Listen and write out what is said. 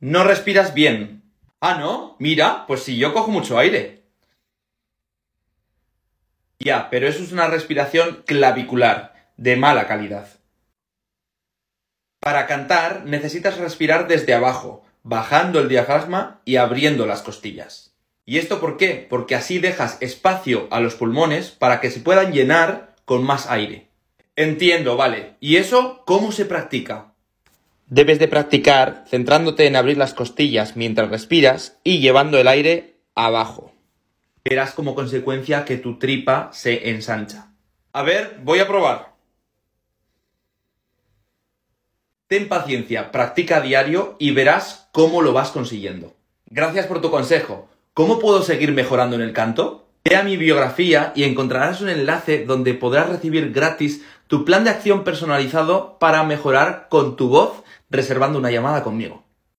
No respiras bien. Ah, ¿no? Mira, pues si yo cojo mucho aire. Ya, pero eso es una respiración clavicular, de mala calidad. Para cantar necesitas respirar desde abajo, bajando el diafragma y abriendo las costillas. ¿Y esto por qué? Porque así dejas espacio a los pulmones para que se puedan llenar con más aire. Entiendo, vale. ¿Y eso cómo se practica? Debes de practicar centrándote en abrir las costillas mientras respiras y llevando el aire abajo. Verás como consecuencia que tu tripa se ensancha. A ver, voy a probar. Ten paciencia, practica diario y verás cómo lo vas consiguiendo. Gracias por tu consejo. ¿Cómo puedo seguir mejorando en el canto? Ve a mi biografía y encontrarás un enlace donde podrás recibir gratis tu plan de acción personalizado para mejorar con tu voz reservando una llamada conmigo.